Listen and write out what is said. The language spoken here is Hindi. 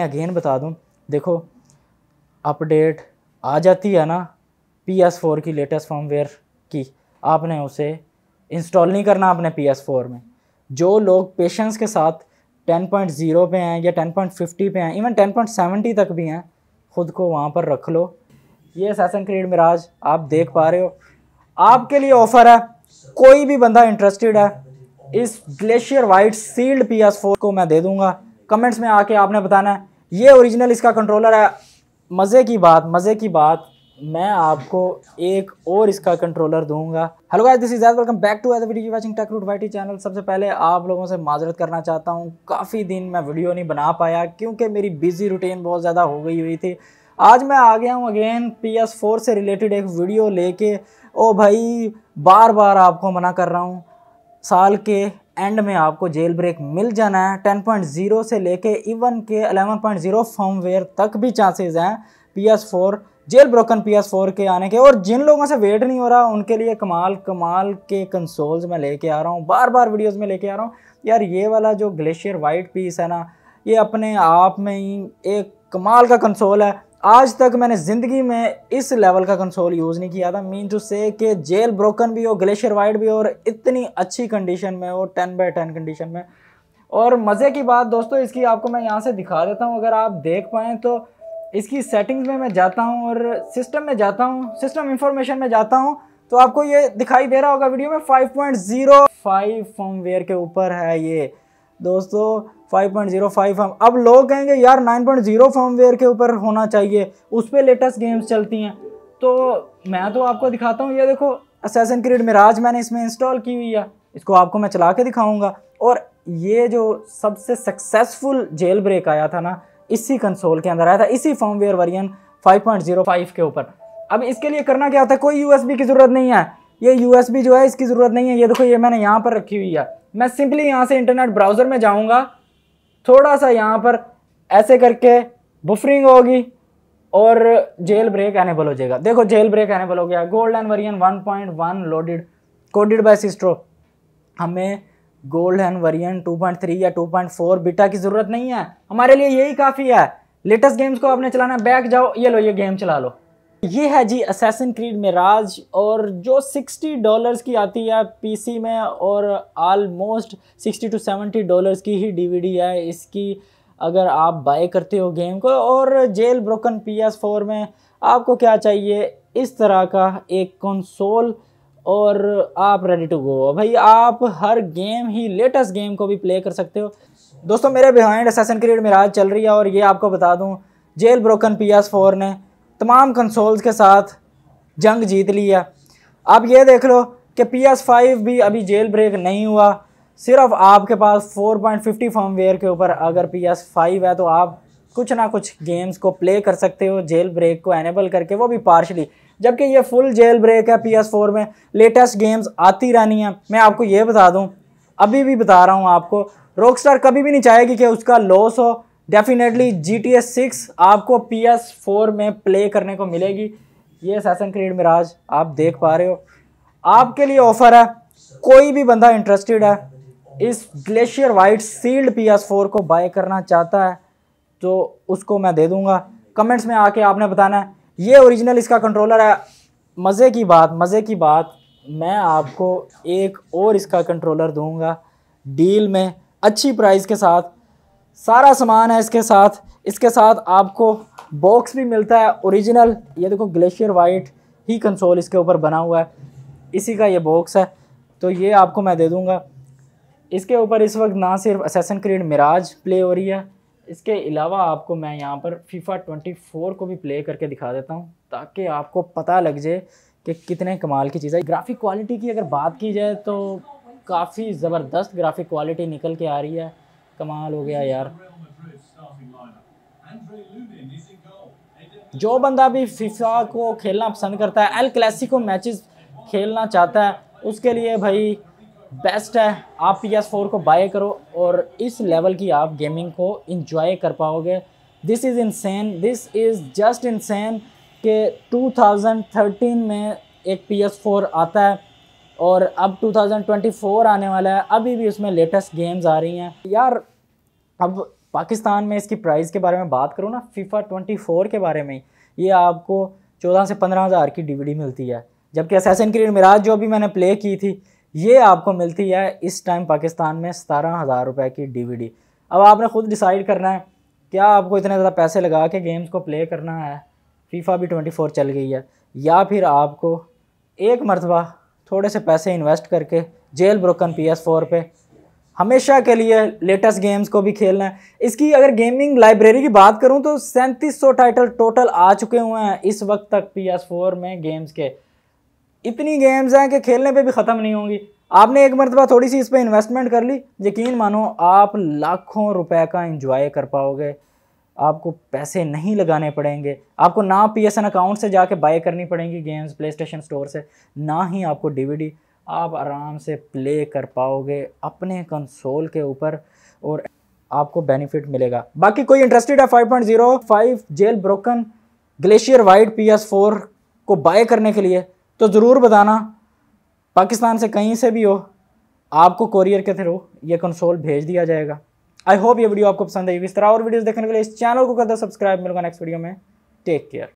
अगेन बता दूँ देखो अपडेट आ जाती है ना पी एस फोर की लेटेस्ट फॉर्मवेयर की आपने उसे इंस्टॉल नहीं करना अपने पी एस फोर में जो लोग पेशेंस के साथ टेन पॉइंट ज़ीरो पे हैं या टेन पॉइंट फिफ्टी पे हैं इवन टेन पॉइंट सेवेंटी तक भी हैं ख़ुद को वहाँ पर रख लो ये सैसन क्रीड मिराज आप देख पा रहे हो आपके लिए ऑफ़र है कोई भी बंदा इंटरेस्टेड है इस glacier white sealed P S four को मैं दे दूँगा कमेंट्स में आके आपने बताना है ये ओरिजिनल इसका कंट्रोलर है मज़े की बात मज़े की बात मैं आपको एक और इसका कंट्रोलर दूंगा हेलो गाइस दिस इज एज welcome back to other video watching tech root Y channel सबसे पहले आप लोगों से माजरत करना चाहता हूँ काफ़ी दिन मैं वीडियो नहीं बना पाया क्योंकि मेरी बिजी रूटीन बहुत ज़्यादा हो गई हुई थी आज मैं आ गया हूँ अगेन पी एस फोर से रिलेटेड एक वीडियो लेके ओ भाई बार बार आपको मना कर रहा हूँ साल के एंड में आपको जेल ब्रेक मिल जाना है 10.0 से लेके इवन के 11.0 फर्मवेयर तक भी चांसेस हैं P S four jailbroken P S four के आने के और जिन लोगों से वेट नहीं हो रहा उनके लिए कमाल कमाल के कंसोल्स में लेके आ रहा हूँ बार बार वीडियोस में लेके आ रहा हूँ यार ये वाला जो ग्लेशियर वाइट पीस है ना ये अपने आप में ही एक कमाल का कंसोल है आज तक मैंने ज़िंदगी में इस लेवल का कंसोल यूज़ नहीं किया था मीन टू से कि जेल ब्रोकन भी हो ग्लेशियर वाइड भी हो और इतनी अच्छी कंडीशन में हो टेन बाई टेन कंडीशन में और मज़े की बात दोस्तों इसकी आपको मैं यहाँ से दिखा देता हूँ अगर आप देख पाएँ तो इसकी सेटिंग्स में मैं जाता हूँ और सिस्टम में जाता हूँ सिस्टम इंफॉर्मेशन में जाता हूँ तो आपको ये दिखाई दे रहा होगा वीडियो में फाइव फर्मवेयर के ऊपर है ये दोस्तों 5.05 हम अब लोग कहेंगे यार 9.0 फॉर्मवेयर के ऊपर होना चाहिए उस पर लेटेस्ट गेम्स चलती हैं तो मैं तो आपको दिखाता हूँ ये देखो असेसन क्रीड मिराज मैंने इसमें इंस्टॉल की हुई है इसको आपको मैं चला के दिखाऊंगा और ये जो सबसे सक्सेसफुल जेल ब्रेक आया था ना इसी कंसोल के अंदर आया था इसी फॉर्मवेयर वर्जन 5.05 के ऊपर अब इसके लिए करना क्या होता है कोई यूएसबी की ज़रूरत नहीं है ये यू जो है इसकी ज़रूरत नहीं है ये देखो ये मैंने यहाँ पर रखी हुई है मैं सिंपली यहाँ से इंटरनेट ब्राउज़र में जाऊँगा थोड़ा सा यहाँ पर ऐसे करके बुफरिंग होगी और जेल ब्रेक एनेबल हो जाएगा देखो जेल ब्रेक एनेबल हो गया GoldHEN version 1.1 loaded coded by Sistro हमें गोल्ड एंड वरियन 2.3 या 2.4 बीटा की ज़रूरत नहीं है हमारे लिए यही काफ़ी है लेटेस्ट गेम्स को आपने चलाना बैक जाओ ये लो ये गेम चला लो ये है जी असैसन क्रीड मिराज और जो 60 डॉलर्स की आती है पीसी में और आलमोस्ट 60 टू 70 डॉलर्स की ही डीवीडी है इसकी अगर आप बाय करते हो गेम को और jailbroken P S four में आपको क्या चाहिए इस तरह का एक कंसोल और आप रेडी टू गो भाई आप हर गेम ही लेटेस्ट गेम को भी प्ले कर सकते हो दोस्तों मेरे बिहाइंड असैसन क्रीड मिराज चल रही है और ये आपको बता दूँ jailbroken P S four ने तमाम कंसोल्स के साथ जंग जीत लिया अब ये देख लो कि पी एस फाइव भी अभी जेल ब्रेक नहीं हुआ सिर्फ आपके पास 4.50 फर्मवेयर के ऊपर अगर पी एस फाइव है तो आप कुछ ना कुछ गेम्स को प्ले कर सकते हो जेल ब्रेक को एनेबल करके वो भी पार्शली जबकि ये फुल जेल ब्रेक है पी एस फोर में लेटेस्ट गेम्स आती रहनी है मैं आपको ये बता दूँ अभी भी बता रहा हूँ आपको रॉकस्टार कभी भी नहीं चाहेगी कि उसका लॉस हो definitely G T S six आपको पी एस फोर में प्ले करने को मिलेगी ये सैसन क्रीड मिराज आप देख पा रहे हो आपके लिए ऑफर है कोई भी बंदा इंटरेस्टेड है इस glacier white sealed P S four को बाय करना चाहता है तो उसको मैं दे दूंगा कमेंट्स में आके आपने बताना है ये ओरिजिनल इसका कंट्रोलर है मज़े की बात मज़े की बात मैं आपको एक और इसका कंट्रोलर दूंगा डील में अच्छी प्राइस के साथ सारा सामान है इसके साथ इसके साथ आपको बॉक्स भी मिलता है ओरिजिनल ये देखो ग्लेशियर वाइट ही कंसोल इसके ऊपर बना हुआ है इसी का ये बॉक्स है तो ये आपको मैं दे दूँगा इसके ऊपर इस वक्त ना सिर्फ असेसन क्रीड मिराज प्ले हो रही है इसके अलावा आपको मैं यहाँ पर फीफा 24 को भी प्ले करके दिखा देता हूँ ताकि आपको पता लग जाए कि कितने कमाल की चीज़ है ग्राफिक क्वालिटी की अगर बात की जाए तो काफ़ी ज़बरदस्त ग्राफिक क्वालिटी निकल के आ रही है कमाल हो गया यार जो बंदा भी फीफा को खेलना पसंद करता है एल क्लासिको मैचेस खेलना चाहता है उसके लिए भाई बेस्ट है आप पी एस फोर को बाय करो और इस लेवल की आप गेमिंग को इंजॉय कर पाओगे this is insane this is just insane के 2013 में एक पी एस फोर आता है और अब 2024 आने वाला है अभी भी उसमें लेटेस्ट गेम्स आ रही हैं यार अब पाकिस्तान में इसकी प्राइस के बारे में बात करूँ ना फीफा ट्वेंटी फ़ोर के बारे में ये आपको चौदह से पंद्रह हज़ार की डीवीडी मिलती है जबकि असैसन क्रीड मिराज जो भी मैंने प्ले की थी ये आपको मिलती है इस टाइम पाकिस्तान में सतारह हज़ार रुपये की डीवीडी अब आपने ख़ुद डिसाइड करना है क्या आपको इतने ज़्यादा पैसे लगा के गेम्स को प्ले करना है फीफा भी ट्वेंटी फोर चल गई है या फिर आपको एक मरतबा थोड़े से पैसे इन्वेस्ट करके jailbroken P S four पर हमेशा के लिए लेटेस्ट गेम्स को भी खेलना है इसकी अगर गेमिंग लाइब्रेरी की बात करूं तो सैंतीस टाइटल टोटल आ चुके हुए हैं इस वक्त तक पी में गेम्स के इतनी गेम्स हैं कि खेलने पे भी ख़त्म नहीं होंगी आपने एक मरतबा थोड़ी सी इस पर इन्वेस्टमेंट कर ली यकीन मानो आप लाखों रुपए का इंजॉय कर पाओगे आपको पैसे नहीं लगाने पड़ेंगे आपको ना एन अकाउंट से जाके बाय करनी पड़ेंगी गेम्स प्ले स्टेशन स्टोर से ना ही आपको डीवीडी आप आराम से प्ले कर पाओगे अपने कंसोल के ऊपर और आपको बेनिफिट मिलेगा बाकी कोई इंटरेस्टेड है 5.0 5 jailbroken glacier white P S four को बाय करने के लिए तो ज़रूर बताना पाकिस्तान से कहीं से भी हो आपको कोरियर के थ्रू ये कंसोल भेज दिया जाएगा आई होप ये वीडियो आपको पसंद आएगी इस तरह और वीडियोस देखने के लिए इस चैनल को कर दो सब्सक्राइब मिलेगा नेक्स्ट वीडियो में टेक केयर